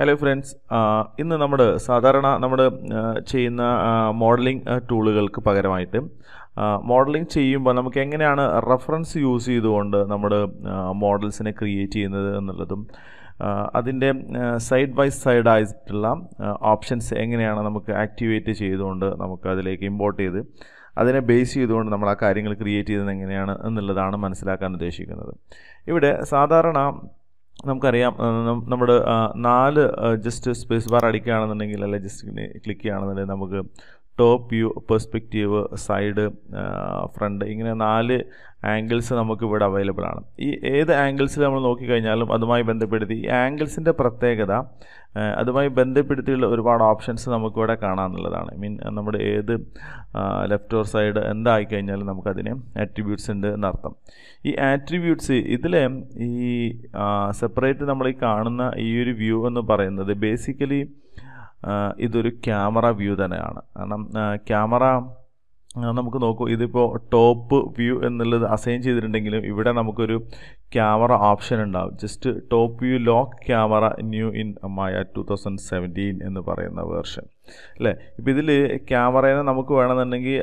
hello friends ഇന്ന് നമ്മൾ സാധാരണ നമ്മൾ ചെയ്യുന്ന മോഡലിംഗ് ടൂളുകൾക്ക് പകരമായിട്ട് മോഡലിംഗ് ചെയ്യുമ്പോൾ നമുക്ക് എങ്ങനെയാണ് റെഫറൻസ് യൂസ് ചെയ്തുകൊണ്ട് നമ്മൾ മോഡൽസിനെ ക്രിയേറ്റ് ചെയ്യുന്നത് എന്നുള്ളതും അതിൻ്റെ സൈഡ് ബൈ സൈഡ് ആയിട്ടുള്ള ഓപ്ഷൻസ് എങ്ങനെയാണ് നമുക്ക് ആക്ടിവേറ്റ് ചെയ്തുകൊണ്ട് നമുക്ക് അതിലേക്ക് ഇമ്പോർട്ട് ചെയ്ത് അതിനെ ബേസ് ചെയ്തുകൊണ്ട് നമ്മൾ ആ കാര്യങ്ങൾ ക്രിയേറ്റ് ചെയ്യുന്നത് എങ്ങനെയാണ് എന്നുള്ളതാണ് മനസ്സിലാക്കാൻ ഉദ്ദേശിക്കുന്നത് ഇവിടെ സാധാരണ നമുക്കറിയാം നമ്മുടെ നാല് ജസ്റ്റ് സ്പേസ് ബാർ അടിക്കുകയാണെന്നുണ്ടെങ്കിൽ അല്ലെങ്കിൽ ജസ്റ്റ് ക്ലിക്ക് ചെയ്യുകയാണെന്നുണ്ടെങ്കിൽ നമുക്ക് top view perspective side front ഇങ്ങനെ നാല് ആംഗിൾസ് നമുക്ക് ഇവിടെ അവൈലബിൾ ആണ് ഈ ഏത് ആംഗിൾസിൽ നമ്മൾ നോക്കിക്കഴിഞ്ഞാലും അതുമായി ബന്ധപ്പെടുത്തി ഈ ആംഗിൾസിൻ്റെ പ്രത്യേകത അതുമായി ബന്ധപ്പെടുത്തിയുള്ള ഒരുപാട് ഓപ്ഷൻസ് നമുക്കിവിടെ കാണാമെന്നുള്ളതാണ് മീൻ നമ്മുടെ ഏത് ലെഫ്റ്റ് ഓർ സൈഡ് എന്തായി കഴിഞ്ഞാലും നമുക്കതിന് ആട്രിബ്യൂട്ട്സ് ഉണ്ട് എന്നർത്ഥം ഈ ആട്രിബ്യൂട്ട്സ് ഇതിൽ ഈ സെപ്പറേറ്റ് നമ്മൾ ഈ കാണുന്ന ഈ ഒരു വ്യൂ എന്ന് പറയുന്നത് ബേസിക്കലി ഇതൊരു ക്യാമറ വ്യൂ തന്നെയാണ് കാരണം ക്യാമറ നമുക്ക് നോക്കൂ ഇതിപ്പോൾ ടോപ്പ് വ്യൂ എന്നുള്ളത് അസൈൻ ചെയ്തിട്ടുണ്ടെങ്കിലും ഇവിടെ നമുക്കൊരു ക്യാമറ ഓപ്ഷൻ ഉണ്ടാവും just top view lock camera new in Maya two thousand seventeen എന്ന് പറയുന്ന വേർഷൻ അല്ലേ ഇപ്പോൾ ഇതിൽ ക്യാമറേനെ നമുക്ക് വേണമെന്നുണ്ടെങ്കിൽ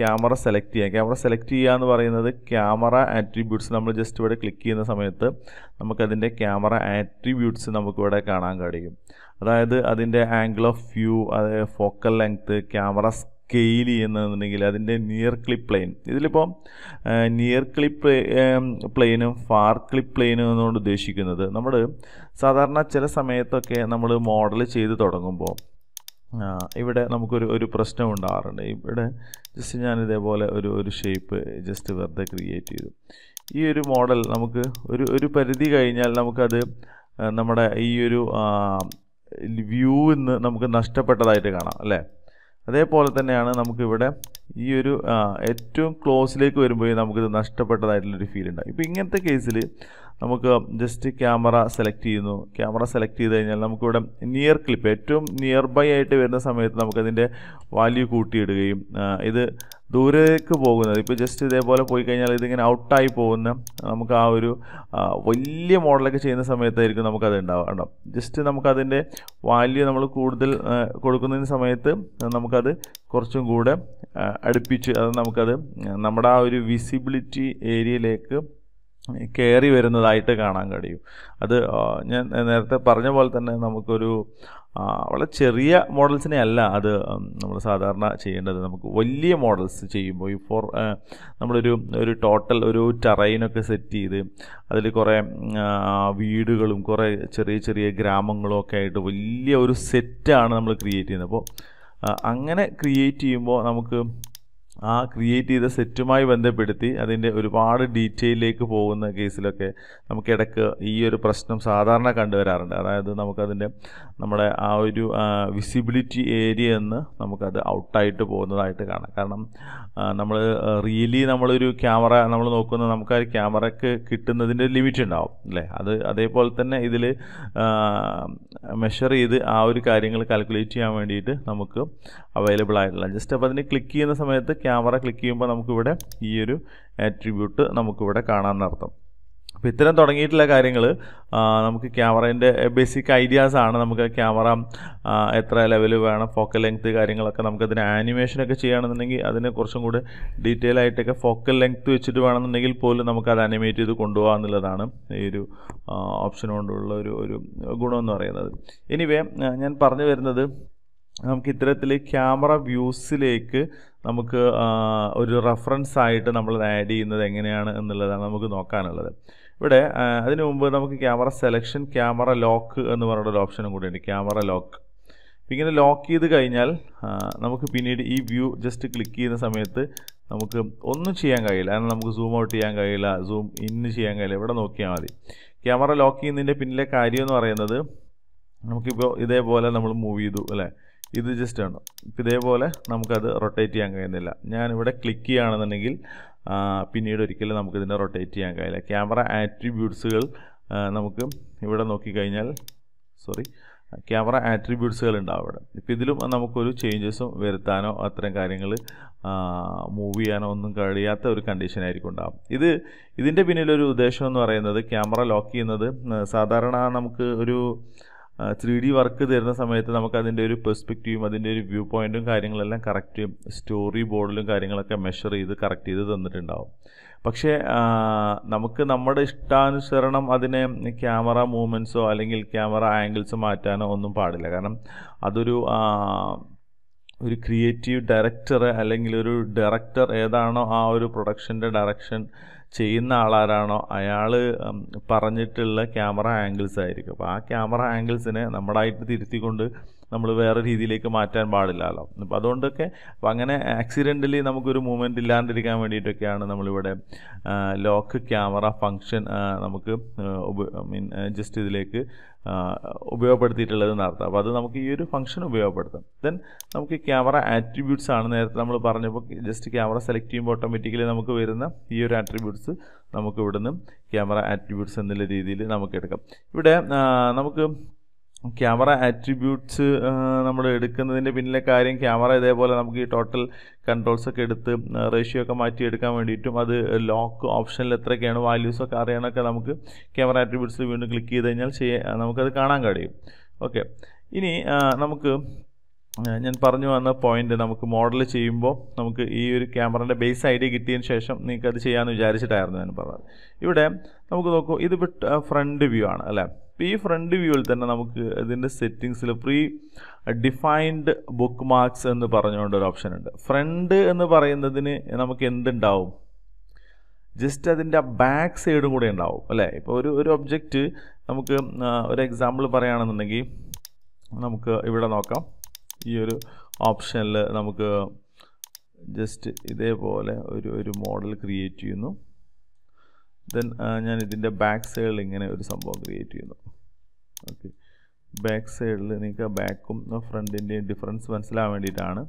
ക്യാമറ സെലക്ട് ചെയ്യാം ക്യാമറ സെലക്ട് ചെയ്യുക എന്ന് പറയുന്നത് ക്യാമറ ആട്രിബ്യൂട്ട്സ് നമ്മൾ ജസ്റ്റ് ഇവിടെ ക്ലിക്ക് ചെയ്യുന്ന സമയത്ത് നമുക്കതിൻ്റെ ക്യാമറ ആട്രിബ്യൂട്ട്സ് നമുക്കിവിടെ കാണാൻ കഴിയും അതായത് അതിൻ്റെ ആംഗിൾ ഓഫ് വ്യൂ അത് ഫോക്കൽ ലെങ്ത്ത് ക്യാമറ സ്കെയിൽ ചെയ്യുന്നതെന്നുണ്ടെങ്കിൽ അതിൻ്റെ നിയർ ക്ലിപ്പ് പ്ലെയിൻ ഇതിലിപ്പോൾ നിയർ ക്ലിപ്പ് പ്ലെയിനും ഫാർ ക്ലിപ്പ് പ്ലെയിനും എന്നുകൊണ്ട് ഉദ്ദേശിക്കുന്നത് നമ്മൾ സാധാരണ ചില സമയത്തൊക്കെ നമ്മൾ മോഡൽ ചെയ്ത് തുടങ്ങുമ്പോൾ ഇവിടെ നമുക്കൊരു ഒരു പ്രശ്നം ഉണ്ടാകാറുണ്ട് ഇവിടെ ജസ്റ്റ് ഞാൻ ഇതേപോലെ ഒരു ഒരു ഷേപ്പ് ജസ്റ്റ് വെറുതെ ക്രിയേറ്റ് ചെയ്തു ഈ ഒരു മോഡൽ നമുക്ക് ഒരു ഒരു പരിധി കഴിഞ്ഞാൽ നമുക്കത് നമ്മുടെ ഈ ഒരു വ്യൂ ഇന്ന് നമുക്ക് നഷ്ടപ്പെട്ടതായിട്ട് കാണാം അല്ലേ അതേപോലെ തന്നെയാണ് നമുക്കിവിടെ ഈ ഒരു ഏറ്റവും ക്ലോസിലേക്ക് വരുമ്പോൾ നമുക്കിത് നഷ്ടപ്പെട്ടതായിട്ടുള്ളൊരു ഫീൽ ഉണ്ടാകും ഇപ്പോൾ ഇങ്ങനത്തെ കേസിൽ നമുക്ക് ജസ്റ്റ് ക്യാമറ സെലക്ട് ചെയ്യുന്നു ക്യാമറ സെലക്ട് ചെയ്ത് കഴിഞ്ഞാൽ നമുക്കിവിടെ നിയർ ക്ലിപ്പ് ഏറ്റവും നിയർ ബൈ ആയിട്ട് വരുന്ന സമയത്ത് നമുക്കതിൻ്റെ വാല്യൂ കൂട്ടിയിടുകയും ഇത് ദൂരേക്ക് പോകുന്നത് ഇപ്പോൾ ജസ്റ്റ് ഇതേപോലെ പോയി കഴിഞ്ഞാൽ ഇതിങ്ങനെ ഔട്ടായി പോകുന്ന നമുക്ക് ആ ഒരു വലിയ മോഡലൊക്കെ ചെയ്യുന്ന സമയത്തായിരിക്കും നമുക്കത് ഉണ്ടാവുക ജസ്റ്റ് നമുക്കതിൻ്റെ വാല്യൂ നമ്മൾ കൂടുതൽ കൊടുക്കുന്നതിന് സമയത്ത് നമുക്കത് കുറച്ചും കൂടെ അടുപ്പിച്ച് അത് നമുക്കത് നമ്മുടെ ആ ഒരു വിസിബിലിറ്റി ഏരിയയിലേക്ക് കയറി വരുന്നതായിട്ട് കാണാൻ കഴിയും അത് ഞാൻ നേരത്തെ പറഞ്ഞ പോലെ തന്നെ നമുക്കൊരു വളരെ ചെറിയ മോഡൽസിനെ അല്ല അത് നമ്മൾ സാധാരണ ചെയ്യേണ്ടത് നമുക്ക് വലിയ മോഡൽസ് ചെയ്യുമ്പോൾ ഈ ഫോർ നമ്മളൊരു ഒരു ടോട്ടൽ ഒരു ടറൈനൊക്കെ സെറ്റ് ചെയ്ത് അതിൽ കുറേ വീടുകളും കുറേ ചെറിയ ചെറിയ ഗ്രാമങ്ങളും ഒക്കെ ആയിട്ട് വലിയ ഒരു സെറ്റാണ് നമ്മൾ ക്രിയേറ്റ് ചെയ്യുന്നത് അപ്പോൾ അങ്ങനെ ക്രിയേറ്റ് ചെയ്യുമ്പോൾ നമുക്ക് ആ ക്രിയേറ്റ് ചെയ്ത സെറ്റുമായി ബന്ധപ്പെടുത്തി അതിൻ്റെ ഒരുപാട് ഡീറ്റെയിലേക്ക് പോകുന്ന കേസിലൊക്കെ നമുക്കിടക്ക് ഈ ഒരു പ്രശ്നം സാധാരണ കണ്ടുവരാറുണ്ട് അതായത് നമുക്കതിൻ്റെ നമ്മുടെ ആ ഒരു വിസിബിലിറ്റി ഏരിയ എന്ന് നമുക്കത് ഔട്ടായിട്ട് പോകുന്നതായിട്ട് കാണാം കാരണം നമ്മൾ റിയലി നമ്മളൊരു ക്യാമറ നമ്മൾ നോക്കുന്ന നമുക്ക് ആ ക്യാമറയ്ക്ക് കിട്ടുന്നതിൻ്റെ ലിമിറ്റ് ഉണ്ടാവും അല്ലേ അത് അതേപോലെ തന്നെ ഇതിൽ മെഷർ ചെയ്ത് ആ ഒരു കാര്യങ്ങൾ കാൽക്കുലേറ്റ് ചെയ്യാൻ വേണ്ടിയിട്ട് നമുക്ക് അവൈലബിൾ ആയിട്ടുള്ള ജസ്റ്റ് അപ്പോൾ അതിന് ക്ലിക്ക് ചെയ്യുന്ന സമയത്ത് ക്യാമറ ക്ലിക്ക് ചെയ്യുമ്പോൾ നമുക്കിവിടെ ഈ ഒരു ആട്രിബ്യൂട്ട് നമുക്കിവിടെ കാണാമെന്നർത്ഥം അപ്പോൾ ഇത്തരം തുടങ്ങിയിട്ടുള്ള കാര്യങ്ങൾ നമുക്ക് ക്യാമറേൻ്റെ ബേസിക് ഐഡിയാസ് ആണ് നമുക്ക് ക്യാമറ എത്ര ലെവൽ വേണം ഫോക്കൽ ലെങ്ത്ത് കാര്യങ്ങളൊക്കെ നമുക്കതിന് ആനിമേഷനൊക്കെ ചെയ്യുകയാണെന്നുണ്ടെങ്കിൽ അതിനെ കുറച്ചും കൂടി ഡീറ്റെയിൽ ആയിട്ടൊക്കെ ഫോക്കൽ ലെങ്ത്ത് വെച്ചിട്ട് വേണമെന്നുണ്ടെങ്കിൽ പോലും നമുക്കത് അനിമേറ്റ് ചെയ്ത് കൊണ്ടുപോകുക എന്നുള്ളതാണ് ഈ ഒരു ഓപ്ഷൻ കൊണ്ടുള്ള ഒരു ഒരു ഗുണമെന്ന് പറയുന്നത് എനിവേ ഞാൻ പറഞ്ഞു വരുന്നത് നമുക്ക് ഇത്തരത്തിൽ ക്യാമറ വ്യൂസിലേക്ക് നമുക്ക് ഒരു റെഫറൻസ് ആയിട്ട് നമ്മൾ ആഡ് ചെയ്യുന്നത് എങ്ങനെയാണ് എന്നുള്ളതാണ് നമുക്ക് നോക്കാനുള്ളത് ഇവിടെ അതിനു മുമ്പ് നമുക്ക് ക്യാമറ സെലക്ഷൻ ക്യാമറ ലോക്ക് എന്ന് പറയുന്ന ഒരു ഓപ്ഷനും ഉണ്ട് ക്യാമറ ലോക്ക് ഇങ്ങനെ ലോക്ക് ചെയ്ത് കഴിഞ്ഞാൽ നമുക്ക് പിന്നീട് ഈ വ്യൂ ജസ്റ്റ് ക്ലിക്ക് ചെയ്യുന്ന സമയത്ത് നമുക്ക് ഒന്നും ചെയ്യാൻ കഴിയില്ല കാരണം നമുക്ക് സൂം ഔട്ട് ചെയ്യാൻ കഴിയില്ല സൂം ഇന്ന് ചെയ്യാൻ കഴിയില്ല ഇവിടെ നോക്കിയാൽ മതി ക്യാമറ ലോക്ക് ചെയ്യുന്നതിൻ്റെ പിന്നിലെ കാര്യം എന്ന് പറയുന്നത് നമുക്കിപ്പോൾ ഇതേപോലെ നമ്മൾ മൂവ് ചെയ്തു അല്ലേ ഇത് ജസ്റ്റ് ആണ് ഇതേപോലെ നമുക്കത് റൊട്ടേറ്റ് ചെയ്യാൻ കഴിയുന്നില്ല ഞാനിവിടെ ക്ലിക്ക് ചെയ്യുകയാണെന്നുണ്ടെങ്കിൽ പിന്നീട് ഒരിക്കലും നമുക്കിതിനെ റൊട്ടേറ്റ് ചെയ്യാൻ കഴിയില്ല ക്യാമറ ആട്രിബ്യൂട്ട്സുകൾ നമുക്ക് ഇവിടെ നോക്കിക്കഴിഞ്ഞാൽ സോറി ക്യാമറ ആട്രിബ്യൂട്ട്സുകൾ ഉണ്ടാവും അവിടെ ഇപ്പോൾ ഇതിലും നമുക്കൊരു ചേഞ്ചസും വരുത്താനോ അത്തരം കാര്യങ്ങൾ മൂവ് ചെയ്യാനോ ഒന്നും കഴിയാത്ത ഒരു കണ്ടീഷനായിരിക്കും ഉണ്ടാവും ഇത് ഇതിൻ്റെ പിന്നിലൊരു ഉദ്ദേശം എന്ന് പറയുന്നത് ക്യാമറ ലോക്ക് ചെയ്യുന്നത് സാധാരണ നമുക്ക് ഒരു ത്രീ ഡി വർക്ക് തരുന്ന സമയത്ത് നമുക്ക് അതിൻ്റെ ഒരു പെർസ്പെക്റ്റീവും അതിൻ്റെ ഒരു വ്യൂ പോയിൻറ്റും കാര്യങ്ങളെല്ലാം കറക്റ്റ് സ്റ്റോറി ബോർഡിലും കാര്യങ്ങളൊക്കെ മെഷർ ചെയ്ത് കറക്റ്റ് ചെയ്ത് തന്നിട്ടുണ്ടാവും പക്ഷേ നമുക്ക് നമ്മുടെ ഇഷ്ടാനുസരണം അതിനെ ക്യാമറ മൂവ്മെൻറ്റ്സോ അല്ലെങ്കിൽ ക്യാമറ ആംഗിൾസ് മാറ്റാനോ ഒന്നും പാടില്ല കാരണം അതൊരു ഒരു ക്രിയേറ്റീവ് ഡയറക്ടർ അല്ലെങ്കിൽ ഒരു ഡയറക്ടർ ഏതാണോ ആ ഒരു പ്രൊഡക്ഷൻ്റെ ഡയറക്ഷൻ ചെയ്യുന്ന ആളാരാണോ അയാൾ പറഞ്ഞിട്ടുള്ള ക്യാമറ ആംഗിൾസ് ആയിരിക്കും അപ്പോൾ ആ ക്യാമറ ആംഗിൾസിനെ നമ്മളായിട്ട് തിരുത്തിക്കൊണ്ട് നമ്മൾ വേറെ രീതിയിലേക്ക് മാറ്റാൻ പാടില്ലല്ലോ അപ്പോൾ അതുകൊണ്ടൊക്കെ അപ്പോൾ അങ്ങനെ ആക്സിഡൻ്റലി നമുക്കൊരു മൂവ്മെൻ്റ് ഇല്ലാണ്ടിരിക്കാൻ വേണ്ടിയിട്ടൊക്കെയാണ് നമ്മളിവിടെ ലോക്ക് ക്യാമറ ഫങ്ഷൻ നമുക്ക് മീൻ ജസ്റ്റ് ഇതിലേക്ക് ഉപയോഗപ്പെടുത്തിയിട്ടുള്ളത് നടത്താം അപ്പോൾ അത് നമുക്ക് ഈ ഒരു ഫംഗ്ഷൻ ഉപയോഗപ്പെടുത്താം ദെൻ നമുക്ക് ക്യാമറ ആട്രിബ്യൂട്ട്സ് ആണ് നേരത്തെ നമ്മൾ പറഞ്ഞപ്പോൾ ജസ്റ്റ് ക്യാമറ സെലക്ട് ചെയ്യുമ്പോൾ ഓട്ടോമാറ്റിക്കലി നമുക്ക് വരുന്ന ഈ ഒരു ആട്രിബ്യൂട്ട്സ് നമുക്ക് ഇവിടുന്ന് ക്യാമറ ആട്രിബ്യൂട്ട്സ് എന്നുള്ള രീതിയിൽ നമുക്ക് എടുക്കാം ഇവിടെ നമുക്ക് ക്യാമറ ആട്രിബ്യൂട്ട്സ് നമ്മൾ എടുക്കുന്നതിൻ്റെ പിന്നിലെ കാര്യം ക്യാമറ ഇതേപോലെ നമുക്ക് ഈ ടോട്ടൽ കൺട്രോൾസ് ഒക്കെ എടുത്ത് റേഷ്യോ ഒക്കെ മാറ്റി എടുക്കാൻ വേണ്ടിയിട്ടും അത് ലോക്ക് ഓപ്ഷനിൽ എത്രയൊക്കെയാണ് വാല്യൂസ് ഒക്കെ അറിയാനൊക്കെ നമുക്ക് ക്യാമറ ആട്രിബ്യൂട്ട്സ് വീണ്ടും ക്ലിക്ക് ചെയ്ത് കഴിഞ്ഞാൽ ചെയ്യാൻ നമുക്കത് കാണാൻ കഴിയും ഓക്കെ ഇനി നമുക്ക് ഞാൻ പറഞ്ഞു വന്ന പോയിന്റ് നമുക്ക് മോഡൽ ചെയ്യുമ്പോൾ നമുക്ക് ഈ ഒരു ക്യാമറേൻ്റെ ബേസ് ഐഡിയ കിട്ടിയതിന് ശേഷം നിങ്ങൾക്ക് അത് ചെയ്യാമെന്ന് വിചാരിച്ചിട്ടായിരുന്നു ഞാൻ പറഞ്ഞത് ഇവിടെ നമുക്ക് നോക്കൂ ഇതിപ്പോൾ ഫ്രണ്ട് വ്യൂ ആണ് അല്ലേ ഈ ഫ്രണ്ട് വ്യൂവിൽ തന്നെ നമുക്ക് ഇതിൻ്റെ സെറ്റിങ്സിൽ പ്രീ ഡിഫൈൻഡ് ബുക്ക് മാർക്സ് എന്ന് പറഞ്ഞുകൊണ്ട് ഒരു ഓപ്ഷൻ ഉണ്ട് ഫ്രണ്ട് എന്ന് പറയുന്നതിന് നമുക്ക് എന്തുണ്ടാവും ജസ്റ്റ് അതിൻ്റെ ആ ബാക്ക് സൈഡ് കൂടെ ഉണ്ടാവും അല്ലേ ഇപ്പോൾ ഒരു ഒരു ഒബ്ജക്റ്റ് നമുക്ക് ഒരു എക്സാമ്പിൾ പറയുകയാണെന്നുണ്ടെങ്കിൽ നമുക്ക് ഇവിടെ നോക്കാം ഈ ഒരു ഓപ്ഷനിൽ നമുക്ക് ജസ്റ്റ് ഇതേപോലെ ഒരു ഒരു മോഡൽ ക്രിയേറ്റ് ചെയ്യുന്നു ദെൻ ഞാൻ ഇതിൻ്റെ ബാക്ക് സൈഡിൽ ഇങ്ങനെ ഒരു സംഭവം ക്രിയേറ്റ് ചെയ്യുന്നു ഓക്കെ ബാക്ക് സൈഡിൽ നിങ്ങൾക്ക് ബാക്കും ഫ്രണ്ടിൻ്റെയും ഡിഫറൻസ് മനസ്സിലാവാൻ വേണ്ടിയിട്ടാണ്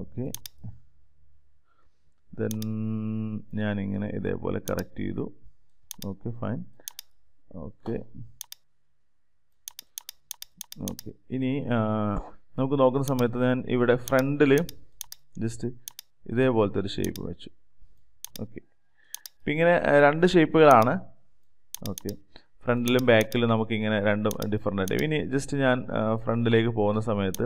ഓക്കെ ദെൻ ഞാനിങ്ങനെ ഇതേപോലെ കറക്റ്റ് ചെയ്തു ഓക്കെ ഫൈൻ ഓക്കെ ഓക്കെ ഇനി നമുക്ക് നോക്കുന്ന സമയത്ത് ഞാൻ ഇവിടെ ഫ്രണ്ടിൽ ജസ്റ്റ് ഇതേപോലത്തെ ഒരു ഷേപ്പ് വെച്ചു ഓക്കെ അപ്പം ഇങ്ങനെ രണ്ട് ഷേപ്പുകളാണ് ഓക്കെ ഫ്രണ്ടിലും ബാക്കിലും നമുക്കിങ്ങനെ രണ്ടും ഡിഫറെൻ്റ് ആയിട്ട് ഇനി ജസ്റ്റ് ഞാൻ ഫ്രണ്ടിലേക്ക് പോകുന്ന സമയത്ത്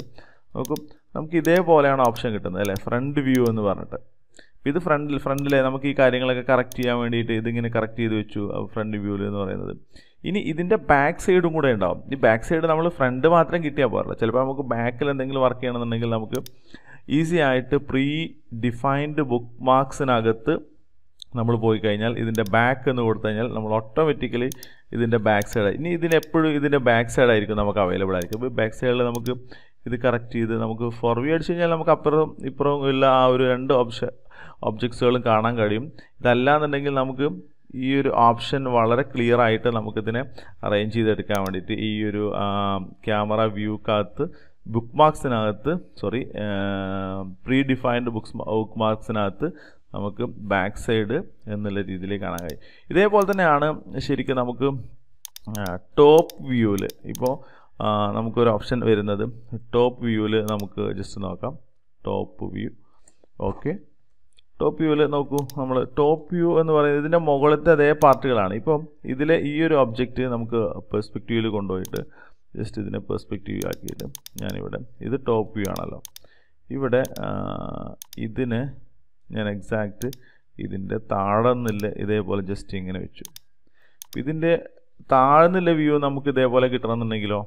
നോക്കും നമുക്ക് ഇതേപോലെയാണ് ഓപ്ഷൻ കിട്ടുന്നത് അല്ലേ ഫ്രണ്ട് വ്യൂ എന്ന് പറഞ്ഞിട്ട് ഇത് ഫ്രണ്ടിൽ ഫ്രണ്ടിലെ നമുക്ക് ഈ കാര്യങ്ങളൊക്കെ കറക്റ്റ് ചെയ്യാൻ വേണ്ടിയിട്ട് ഇതിങ്ങനെ കറക്റ്റ് ചെയ്ത് വെച്ചു ഫ്രണ്ട് വ്യൂവിൽ എന്ന് പറയുന്നത് ഇനി ഇതിൻ്റെ ബാക്ക് സൈഡും കൂടെ ഉണ്ടാവും ഈ ബാക്ക് സൈഡ് നമ്മൾ ഫ്രണ്ട് മാത്രം കിട്ടിയാൽ പോരല്ല ചിലപ്പോൾ നമുക്ക് ബാക്കിൽ എന്തെങ്കിലും വർക്ക് ചെയ്യണമെന്നുണ്ടെങ്കിൽ നമുക്ക് ഈസി ആയിട്ട് പ്രീ ഡിഫൈൻഡ് ബുക്ക് മാർക്സിനകത്ത് നമ്മൾ പോയി കഴിഞ്ഞാൽ ഇതിൻ്റെ ബാക്ക് എന്ന് കൊടുത്തു കഴിഞ്ഞാൽ നമ്മൾ ഓട്ടോമാറ്റിക്കലി ഇതിൻ്റെ ബാക്ക് സൈഡ് ഇനി ഇതിനെപ്പോഴും ഇതിൻ്റെ ബാക്ക് സൈഡ് ആയിരിക്കും നമുക്ക് അവൈലബിൾ ആയിരിക്കും അപ്പോൾ ബാക്ക് സൈഡിൽ നമുക്ക് ഇത് കറക്റ്റ് ചെയ്ത് നമുക്ക് ഫോർവേഡ് അടിച്ച് കഴിഞ്ഞാൽ നമുക്ക് അപ്പുറവും ഇപ്പുറവും ഉള്ള ആ ഒരു രണ്ട് ഓപ്ഷൻ ഒബ്ജക്ട്സുകളും കാണാൻ കഴിയും ഇതല്ലാന്നുണ്ടെങ്കിൽ നമുക്ക് ഈ ഒരു ഓപ്ഷൻ വളരെ ക്ലിയർ ആയിട്ട് നമുക്കിതിനെ അറേഞ്ച് ചെയ്തെടുക്കാൻ വേണ്ടിയിട്ട് ഈ ഒരു ക്യാമറ വ്യൂ ബുക്ക് മാർക്സിനകത്ത് സോറി പ്രീ ഡിഫൈൻഡ് ബുക്ക് ബുക്ക് മാർക്സിനകത്ത് നമുക്ക് ബാക്ക് സൈഡ് എന്നുള്ള രീതിയിൽ കാണാൻ കഴിയും ഇതേപോലെ തന്നെയാണ് ശരിക്കും നമുക്ക് ടോപ്പ് വ്യൂവിൽ ഇപ്പോൾ നമുക്കൊരു ഓപ്ഷൻ വരുന്നത് ടോപ്പ് വ്യൂവിൽ നമുക്ക് ജസ്റ്റ് നോക്കാം ടോപ്പ് വ്യൂ ഓക്കെ ടോപ്പ് വ്യൂവിൽ നോക്കൂ നമ്മൾ ടോപ്പ് വ്യൂ എന്ന് പറയുന്നത് ഇതിൻ്റെ മുകളിലത്തെ അതേ പാർട്ടുകളാണ് ഇപ്പം ഇതിലെ ഈ ഒരു ഒബ്ജക്റ്റ് നമുക്ക് പെർസ്പെക്റ്റീവിൽ കൊണ്ടുപോയിട്ട് ജസ്റ്റ് ഇതിനെ പെർസ്പെക്റ്റീവ് ആക്കിയിട്ട് ഞാനിവിടെ ഇത് ടോപ്പ് വ്യൂ ആണല്ലോ ഇവിടെ ഇതിന് ഞാൻ എക്സാക്റ്റ് ഇതിൻ്റെ താഴെന്നില്ല ഇതേപോലെ ജസ്റ്റ് ഇങ്ങനെ വെച്ചു ഇതിൻ്റെ താഴ്ന്നില്ല വ്യൂ നമുക്ക് ഇതേപോലെ കിട്ടണമെന്നുണ്ടെങ്കിലോ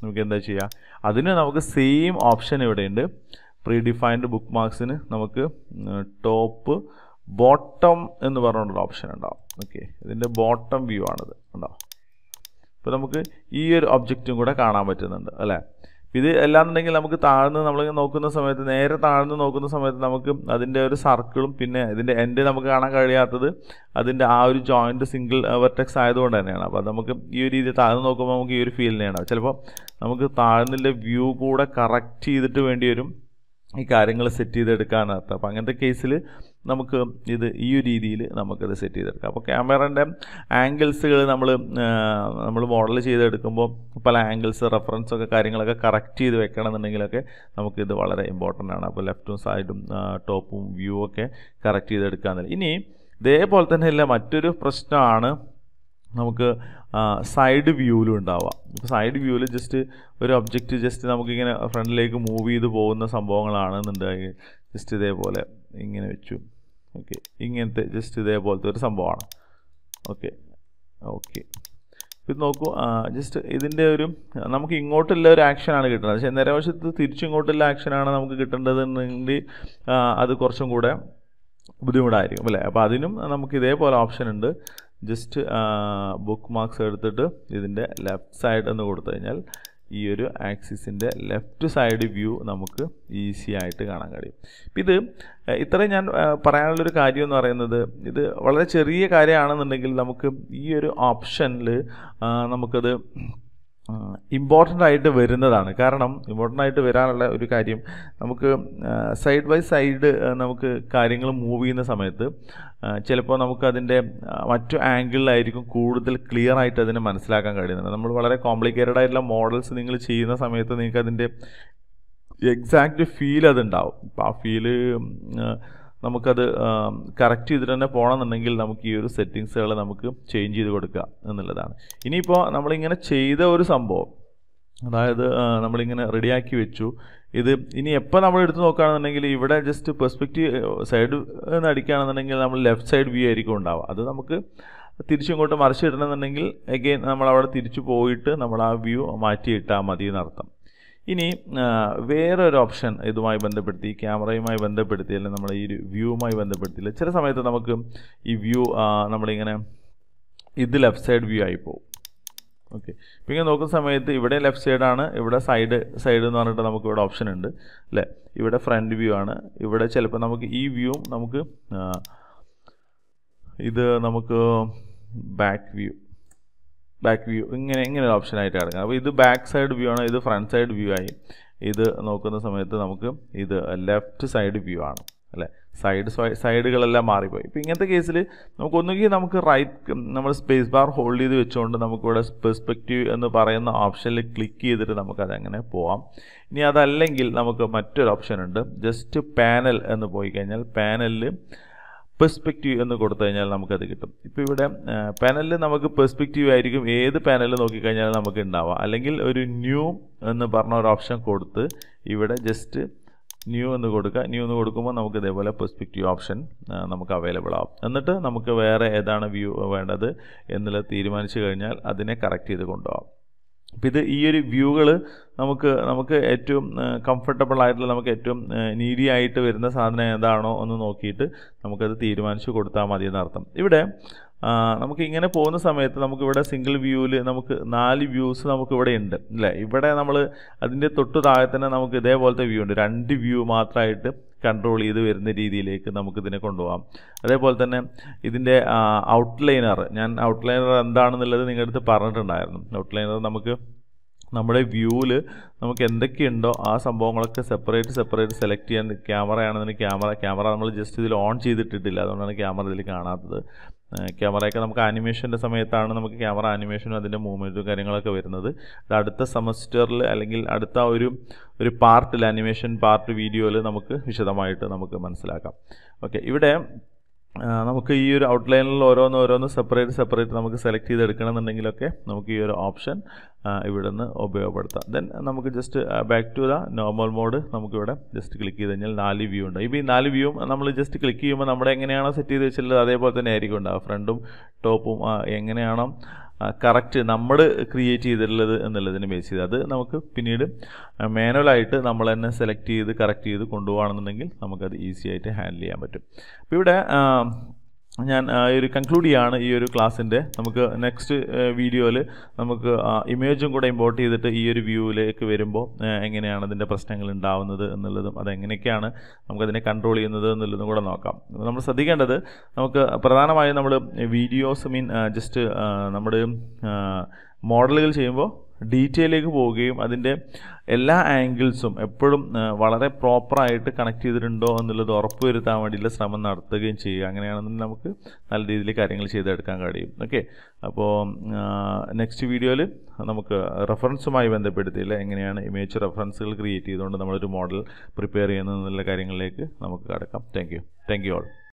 നമുക്ക് എന്താ ചെയ്യുക അതിന് നമുക്ക് സെയിം ഓപ്ഷൻ ഇവിടെയുണ്ട് പ്രീ ഡിഫൈൻഡ് ബുക്ക് മാർക്സിന് നമുക്ക് ടോപ്പ് ബോട്ടം എന്ന് പറഞ്ഞുകൊണ്ടൊരു ഓപ്ഷൻ ഉണ്ടാവും ഓക്കെ ഇതിൻ്റെ ബോട്ടം വ്യൂ ആണിത് ഉണ്ടാവും അപ്പോൾ നമുക്ക് ഈ ഒരു ഒബ്ജക്റ്റും കൂടെ കാണാൻ പറ്റുന്നുണ്ട് അല്ലേ ഇത് അല്ലാന്നുണ്ടെങ്കിൽ നമുക്ക് താഴ്ന്ന് നമ്മൾ നോക്കുന്ന സമയത്ത് നേരെ താഴ്ന്ന് നോക്കുന്ന സമയത്ത് നമുക്ക് അതിൻ്റെ ഒരു സർക്കിളും പിന്നെ ഇതിൻ്റെ എൻഡ് നമുക്ക് കാണാൻ കഴിയാത്തത് അതിൻ്റെ ആ ഒരു ജോയിൻറ്റ് സിംഗിൾ വെർട്ടെക്സ് ആയതുകൊണ്ട് തന്നെയാണ് അപ്പോൾ നമുക്ക് ഈ ഒരു രീതി താഴ്ന്ന് നോക്കുമ്പോൾ നമുക്ക് ഈ ഒരു ഫീൽ തന്നെയാണ് ചിലപ്പോൾ നമുക്ക് താഴ്ന്നിൻ്റെ വ്യൂ കൂടെ കറക്റ്റ് ചെയ്തിട്ട് വേണ്ടി വരും ഈ കാര്യങ്ങൾ സെറ്റ് ചെയ്തെടുക്കാനകത്ത് അപ്പോൾ അങ്ങനത്തെ കേസിൽ നമുക്ക് ഇത് ഈ ഒരു രീതിയിൽ നമുക്കത് സെറ്റ് ചെയ്തെടുക്കാം അപ്പോൾ ക്യാമറേൻ്റെ ആംഗിൾസുകൾ നമ്മൾ നമ്മൾ മോഡൽ ചെയ്തെടുക്കുമ്പോൾ പല ആംഗിൾസ് റെഫറൻസൊക്കെ ഒക്കെ കാര്യങ്ങളൊക്കെ കറക്റ്റ് ചെയ്ത് വെക്കണമെന്നുണ്ടെങ്കിലൊക്കെ നമുക്കിത് വളരെ ഇമ്പോർട്ടൻ്റ് ആണ് അപ്പോൾ ലെഫ്റ്റും സൈഡും ടോപ്പും വ്യൂ ഒക്കെ കറക്റ്റ് ചെയ്തെടുക്കാമെന്നില്ല ഇനി ഇതേപോലെ തന്നെ ഇല്ല മറ്റൊരു പ്രശ്നമാണ് നമുക്ക് സൈഡ് വ്യൂവിലും ഉണ്ടാവുക ഇപ്പോൾ സൈഡ് വ്യൂവിൽ ജസ്റ്റ് ഒരു ഒബ്ജക്റ്റ് ജസ്റ്റ് നമുക്കിങ്ങനെ ഫ്രണ്ടിലേക്ക് മൂവ് ചെയ്ത് പോകുന്ന സംഭവങ്ങളാണെന്നുണ്ടെങ്കിൽ ജസ്റ്റ് ഇതേപോലെ ഇങ്ങനെ വെച്ചു ഓക്കെ ഇങ്ങനത്തെ ജസ്റ്റ് ഇതേപോലത്തെ ഒരു സംഭവമാണ് ഓക്കെ ഓക്കെ ഇത് നോക്കൂ ജസ്റ്റ് ഇതിൻ്റെ ഒരു നമുക്ക് ഇങ്ങോട്ടുള്ള ഒരു ആക്ഷനാണ് കിട്ടുന്നത് പക്ഷേ നിരവശത്ത് തിരിച്ചിങ്ങോട്ടുള്ള ആക്ഷനാണ് നമുക്ക് കിട്ടേണ്ടതെന്നുണ്ടെങ്കിൽ അത് കുറച്ചും കൂടെ ബുദ്ധിമുട്ടായിരിക്കും അല്ലേ അപ്പോൾ അതിനും നമുക്ക് ഇതേപോലെ ഓപ്ഷൻ ഉണ്ട് ജസ്റ്റ് ബുക്ക് മാർക്സ് എടുത്തിട്ട് ഇതിൻ്റെ ലെഫ്റ്റ് സൈഡ് എന്ന് കൊടുത്തു കഴിഞ്ഞാൽ ഈ ഒരു ആക്സിസിൻ്റെ ലെഫ്റ്റ് സൈഡ് വ്യൂ നമുക്ക് ഈസി ആയിട്ട് കാണാൻ കഴിയും ഇത് ഇത്രയും ഞാൻ പറയാനുള്ളൊരു കാര്യം എന്ന് പറയുന്നത് ഇത് വളരെ ചെറിയ കാര്യമാണെന്നുണ്ടെങ്കിൽ നമുക്ക് ഈ ഒരു ഓപ്ഷനിൽ നമുക്കത് ഇമ്പോർട്ടൻ്റ് ആയിട്ട് വരുന്നതാണ് കാരണം ഇമ്പോർട്ടൻ്റ് ആയിട്ട് വരാനുള്ള ഒരു കാര്യം നമുക്ക് സൈഡ് ബൈ സൈഡ് നമുക്ക് കാര്യങ്ങൾ മൂവ് ചെയ്യുന്ന സമയത്ത് ചിലപ്പോൾ നമുക്ക് മറ്റു ആംഗിളിലായിരിക്കും കൂടുതൽ ക്ലിയർ ആയിട്ട് അതിനെ മനസ്സിലാക്കാൻ കഴിയുന്നത് നമ്മൾ വളരെ കോംപ്ലിക്കേറ്റഡ് ആയിട്ടുള്ള മോഡൽസ് നിങ്ങൾ ചെയ്യുന്ന സമയത്ത് നിങ്ങൾക്ക് അതിൻ്റെ എക്സാക്റ്റ് ഫീൽ അതുണ്ടാവും അപ്പോൾ ആ ഫീല് നമുക്കത് കറക്റ്റ് ചെയ്തിട്ട് തന്നെ പോകണമെന്നുണ്ടെങ്കിൽ നമുക്ക് ഈ ഒരു സെറ്റിങ്സുകൾ നമുക്ക് ചേഞ്ച് ചെയ്ത് കൊടുക്കുക എന്നുള്ളതാണ് ഇനിയിപ്പോൾ നമ്മളിങ്ങനെ ചെയ്ത ഒരു സംഭവം അതായത് നമ്മളിങ്ങനെ റെഡിയാക്കി വെച്ചു ഇത് ഇനി എപ്പോൾ നമ്മൾ എടുത്ത് നോക്കുകയാണെന്നുണ്ടെങ്കിൽ ഇവിടെ ജസ്റ്റ് പെർസ്പെക്റ്റീവ് സൈഡ് നിന്ന് അടിക്കുകയാണെന്നുണ്ടെങ്കിൽ നമ്മൾ ലെഫ്റ്റ് സൈഡ് വ്യൂ ആയിരിക്കും ഉണ്ടാവുക അത് നമുക്ക് തിരിച്ചിങ്ങോട്ട് മറിച്ചിടണമെന്നുണ്ടെങ്കിൽ എഗെയിൻ നമ്മൾ അവിടെ തിരിച്ചു പോയിട്ട് നമ്മൾ ആ വ്യൂ മാറ്റിയിട്ടാൽ മതി എന്നർത്ഥം ഇനി വേറൊരു ഓപ്ഷൻ ഇതുമായി ബന്ധപ്പെടുത്തി ക്യാമറയുമായി ബന്ധപ്പെടുത്തി അല്ലെങ്കിൽ നമ്മൾ ഈ വ്യൂവുമായി ബന്ധപ്പെടുത്തി ചില സമയത്ത് നമുക്ക് ഈ വ്യൂ നമ്മളിങ്ങനെ ഇത് ലെഫ്റ്റ് സൈഡ് വ്യൂ ആയി പോകും ഓക്കെ ഇപ്പം ഇങ്ങനെ നോക്കുന്ന സമയത്ത് ഇവിടെ ലെഫ്റ്റ് സൈഡാണ് ഇവിടെ സൈഡ് സൈഡ് എന്ന് പറഞ്ഞിട്ട് നമുക്ക് ഇവിടെ ഓപ്ഷൻ ഉണ്ട് അല്ലേ ഇവിടെ ഫ്രണ്ട് വ്യൂ ആണ് ഇവിടെ ചിലപ്പോൾ നമുക്ക് ഈ വ്യൂവും നമുക്ക് ഇത് നമുക്ക് ബാക്ക് വ്യൂ ബാക്ക് വ്യൂ ഇങ്ങനെ ഇങ്ങനെ ഒരു ഓപ്ഷനായിട്ട് കിടക്കുന്നത് അപ്പോൾ ഇത് ബാക്ക് സൈഡ് വ്യൂ ആണ് ഇത് ഫ്രണ്ട് സൈഡ് വ്യൂ ആയി ഇത് നോക്കുന്ന സമയത്ത് നമുക്ക് ഇത് ലെഫ്റ്റ് സൈഡ് വ്യൂ ആണ് അല്ലേ സൈഡ് സൈഡുകളെല്ലാം മാറിപ്പോയി ഇപ്പോൾ ഇങ്ങനത്തെ കേസിൽ നമുക്ക് ഒന്നുകിൽ നമുക്ക് റൈറ്റ് നമ്മൾ സ്പേസ് ബാർ ഹോൾഡ് ചെയ്ത് വെച്ചുകൊണ്ട് നമുക്കിവിടെ പെർസ്പെക്റ്റീവ് എന്ന് പറയുന്ന ഓപ്ഷനിൽ ക്ലിക്ക് ചെയ്തിട്ട് നമുക്കതങ്ങനെ പോവാം ഇനി അതല്ലെങ്കിൽ നമുക്ക് മറ്റൊരു ഓപ്ഷൻ ഉണ്ട് ജസ്റ്റ് പാനൽ എന്ന് പോയി കഴിഞ്ഞാൽ പാനലിൽ പെർസ്പെക്റ്റീവ് എന്ന് കൊടുത്തു കഴിഞ്ഞാൽ നമുക്കത് കിട്ടും ഇപ്പോൾ ഇവിടെ പാനലിൽ നമുക്ക് പെർസ്പെക്റ്റീവ് ആയിരിക്കും ഏത് പാനലിൽ നോക്കിക്കഴിഞ്ഞാൽ നമുക്ക് ഉണ്ടാവാം അല്ലെങ്കിൽ ഒരു ന്യൂ എന്ന് പറഞ്ഞ ഒരു ഓപ്ഷൻ കൊടുത്ത് ഇവിടെ ജസ്റ്റ് ന്യൂ എന്ന് കൊടുക്കുക ന്യൂ എന്ന് കൊടുക്കുമ്പോൾ നമുക്ക് ഇതേപോലെ പെർസ്പെക്റ്റീവ് ഓപ്ഷൻ നമുക്ക് അവൈലബിൾ ആവും എന്നിട്ട് നമുക്ക് വേറെ ഏതാണ് വ്യൂ വേണ്ടത് എന്നുള്ളത് തീരുമാനിച്ചു കഴിഞ്ഞാൽ അതിനെ കറക്റ്റ് ചെയ്ത് കൊണ്ടുപോകാം അപ്പോൾ ഇത് ഈ ഒരു വ്യൂകൾ നമുക്ക് നമുക്ക് ഏറ്റവും കംഫർട്ടബിൾ ആയിട്ടുള്ള നമുക്ക് ഏറ്റവും നീതി ആയിട്ട് വരുന്ന സാധനം ഏതാണോ ഒന്ന് നോക്കിയിട്ട് നമുക്കത് തീരുമാനിച്ച് കൊടുത്താൽ മതി എന്നർത്ഥം ഇവിടെ നമുക്ക് ഇങ്ങനെ പോകുന്ന സമയത്ത് നമുക്കിവിടെ സിംഗിൾ വ്യൂവിൽ നമുക്ക് നാല് വ്യൂസ് നമുക്കിവിടെ ഉണ്ട് അല്ലേ ഇവിടെ നമ്മൾ അതിൻ്റെ തൊട്ട് താഴെ തന്നെ നമുക്ക് ഇതേപോലത്തെ വ്യൂ ഉണ്ട് രണ്ട് വ്യൂ മാത്രമായിട്ട് കൺട്രോൾ ചെയ്ത് വരുന്ന രീതിയിലേക്ക് നമുക്കിതിനെ കൊണ്ടുപോകാം അതേപോലെ തന്നെ ഇതിൻ്റെ ഔട്ട്ലൈനർ ഞാൻ ഔട്ട്ലൈനർ എന്താണെന്നുള്ളത് നിങ്ങളുടെ അടുത്ത് പറഞ്ഞിട്ടുണ്ടായിരുന്നു ഔട്ട്ലൈനർ നമുക്ക് നമ്മുടെ വ്യൂവിൽ നമുക്ക് എന്തൊക്കെയുണ്ടോ ആ സംഭവങ്ങളൊക്കെ സെപ്പറേറ്റ് സെപ്പറേറ്റ് സെലക്ട് ചെയ്യാൻ ക്യാമറയാണെന്നുണ്ടെങ്കിൽ ക്യാമറ ക്യാമറ നമ്മൾ ജസ്റ്റ് ഇതിൽ ഓൺ ചെയ്തിട്ടിട്ടില്ല അതുകൊണ്ടാണ് ക്യാമറ ഇതിൽ കാണാത്തത് ക്യാമറയൊക്കെ നമുക്ക് ആനിമേഷൻ്റെ സമയത്താണ് നമുക്ക് ക്യാമറ ആനിമേഷനും അതിൻ്റെ മൂവ്മെൻറ്റും കാര്യങ്ങളൊക്കെ വരുന്നത് അത് അടുത്ത സെമസ്റ്ററിൽ അല്ലെങ്കിൽ അടുത്ത ഒരു ഒരു പാർട്ടിൽ ആനിമേഷൻ പാർട്ട് വീഡിയോയിൽ നമുക്ക് വിശദമായിട്ട് നമുക്ക് മനസ്സിലാക്കാം ഓക്കെ ഇവിടെ നമുക്ക് ഈ ഒരു ഔട്ട്ലൈനിൽ ഓരോന്ന് ഓരോന്ന് സെപ്പറേറ്റ് സെപ്പറേറ്റ് നമുക്ക് സെലക്ട് ചെയ്തെടുക്കണമെന്നുണ്ടെങ്കിലൊക്കെ നമുക്ക് ഈ ഒരു ഓപ്ഷൻ ഇവിടെ നിന്ന് ഉപയോഗപ്പെടുത്താം ദെൻ നമുക്ക് just back to the normal mode നമുക്കിവിടെ ജസ്റ്റ് ക്ലിക്ക് ചെയ്ത് കഴിഞ്ഞാൽ നാല് വ്യൂ ഉണ്ട് ഇപ്പോൾ ഈ നാല് വ്യൂവും നമ്മൾ ജസ്റ്റ് ക്ലിക്ക് ചെയ്യുമ്പോൾ നമ്മുടെ എങ്ങനെയാണോ സെറ്റ് ചെയ്ത് വെച്ചിട്ടുള്ളത് അതേപോലെ തന്നെ ആയിരിക്കും ഉണ്ടാവുക ഫ്രണ്ടും ടോപ്പും എങ്ങനെയാണോ കറക്റ്റ് നമ്മൾ ക്രിയേറ്റ് ചെയ്തിട്ടുള്ളത് എന്നുള്ളതിനെ ബേസ് ചെയ്ത് അത് നമുക്ക് പിന്നീട് മാനുവലായിട്ട് നമ്മൾ തന്നെ സെലക്ട് ചെയ്ത് കറക്റ്റ് ചെയ്ത് കൊണ്ടുപോകുകയാണെന്നുണ്ടെങ്കിൽ നമുക്കത് ഈസി ആയിട്ട് ഹാൻഡിൽ ചെയ്യാൻ പറ്റും അപ്പോൾ ഇവിടെ ഞാൻ ഈ ഒരു കൺക്ലൂഡ് ചെയ്യാണ് ഈ ഒരു ക്ലാസ്സിൻ്റെ നമുക്ക് നെക്സ്റ്റ് വീഡിയോയിൽ നമുക്ക് ഇമേജും കൂടെ ഇമ്പോർട്ട് ചെയ്തിട്ട് ഈ ഒരു വ്യൂവിലേക്ക് വരുമ്പോൾ എങ്ങനെയാണ് അതിൻ്റെ പ്രശ്നങ്ങൾ ഉണ്ടാവുന്നത് എന്നുള്ളതും അതെങ്ങനെയൊക്കെയാണ് നമുക്കതിനെ കൺട്രോൾ ചെയ്യുന്നത് എന്നുള്ളതും കൂടെ നോക്കാം നമ്മൾ ശ്രദ്ധിക്കേണ്ടത് നമുക്ക് പ്രധാനമായും നമ്മൾ വീഡിയോസ് മീൻ ജസ്റ്റ് നമ്മുടെ മോഡലുകൾ ചെയ്യുമ്പോൾ ഡീറ്റെയിലേക്ക് പോവുകയും അതിൻ്റെ എല്ലാ ആംഗിൾസും എപ്പോഴും വളരെ പ്രോപ്പറായിട്ട് കണക്ട് ചെയ്തിട്ടുണ്ടോ എന്നുള്ളത് ഉറപ്പുവരുത്താൻ വേണ്ടിയിട്ടുള്ള ശ്രമം നടത്തുകയും ചെയ്യുക അങ്ങനെയാണെന്നുണ്ടെങ്കിൽ നമുക്ക് നല്ല രീതിയിൽ കാര്യങ്ങൾ ചെയ്തെടുക്കാൻ കഴിയും ഓക്കെ അപ്പോൾ നെക്സ്റ്റ് വീഡിയോയിൽ നമുക്ക് റെഫറൻസുമായി ബന്ധപ്പെടുത്തിയില്ല എങ്ങനെയാണ് ഇമേജ് റെഫറൻസുകൾ ക്രിയേറ്റ് ചെയ്തുകൊണ്ട് നമ്മളൊരു മോഡൽ പ്രിപ്പയർ എന്നുള്ള കാര്യങ്ങളിലേക്ക് നമുക്ക് കടക്കാം thank you thank you all